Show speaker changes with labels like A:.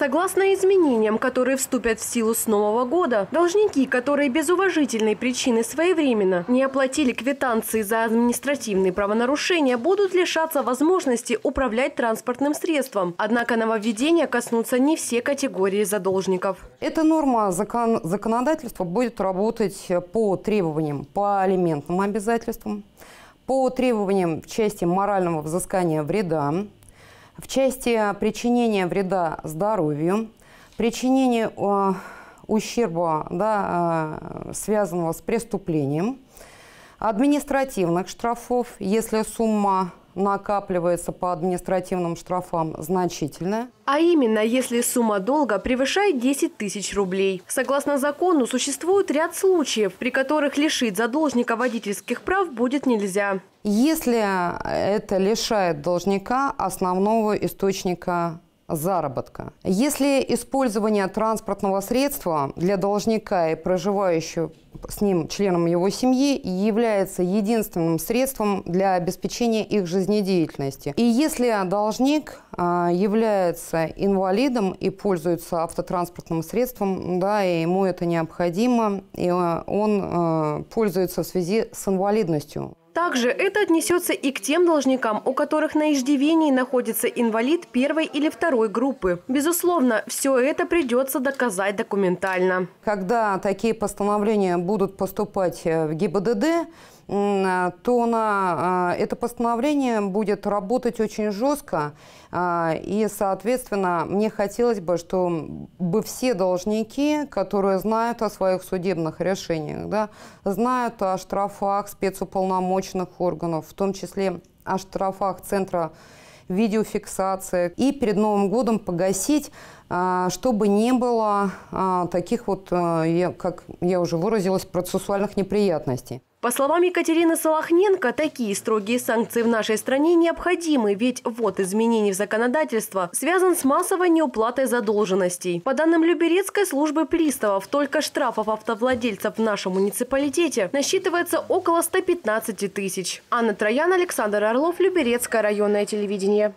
A: Согласно изменениям, которые вступят в силу с нового года, должники, которые без уважительной причины своевременно не оплатили квитанции за административные правонарушения, будут лишаться возможности управлять транспортным средством. Однако нововведения коснутся не все категории задолжников.
B: Эта норма закон, законодательства будет работать э, по требованиям, по алиментным обязательствам, по требованиям в части морального взыскания вреда, в части э, причинения вреда здоровью, причинения э, ущерба, да, э, связанного с преступлением, административных штрафов, если сумма накапливается по административным штрафам значительная. А именно,
A: если сумма долга превышает 10 тысяч рублей. Согласно закону, существует ряд случаев, при которых лишить задолжника водительских прав будет нельзя.
B: Если это лишает должника основного источника заработка. Если использование транспортного средства для должника и проживающего с ним членом его семьи является единственным средством для обеспечения их жизнедеятельности. И если должник а, является инвалидом и пользуется автотранспортным средством, да, и ему это необходимо, и а, он а, пользуется в связи с инвалидностью.
A: Также это отнесется и к тем должникам, у которых на иждивении находится инвалид первой или второй группы.
B: Безусловно, все это придется доказать документально. Когда такие постановления будут поступать э, в ГИБДД, э, то на э, это постановление будет работать очень жестко. И, соответственно, мне хотелось бы, чтобы все должники, которые знают о своих судебных решениях, да, знают о штрафах спецуполномоченных, уполномоченных органов, в том числе о штрафах Центра видеофиксации. И перед Новым годом погасить, а, чтобы не было а, таких вот, а, как я уже выразилась, процессуальных неприятностей.
A: По словам Екатерины Солохненко, такие строгие санкции в нашей стране необходимы, ведь вот изменений в законодательство связан с массовой неуплатой задолженностей. По данным Люберецкой службы приставов, только штрафов автовладельцев в нашем муниципалитете насчитывается около 115 тысяч. Анна Троян, Александр Орлов, Люберецкое районное телевидение.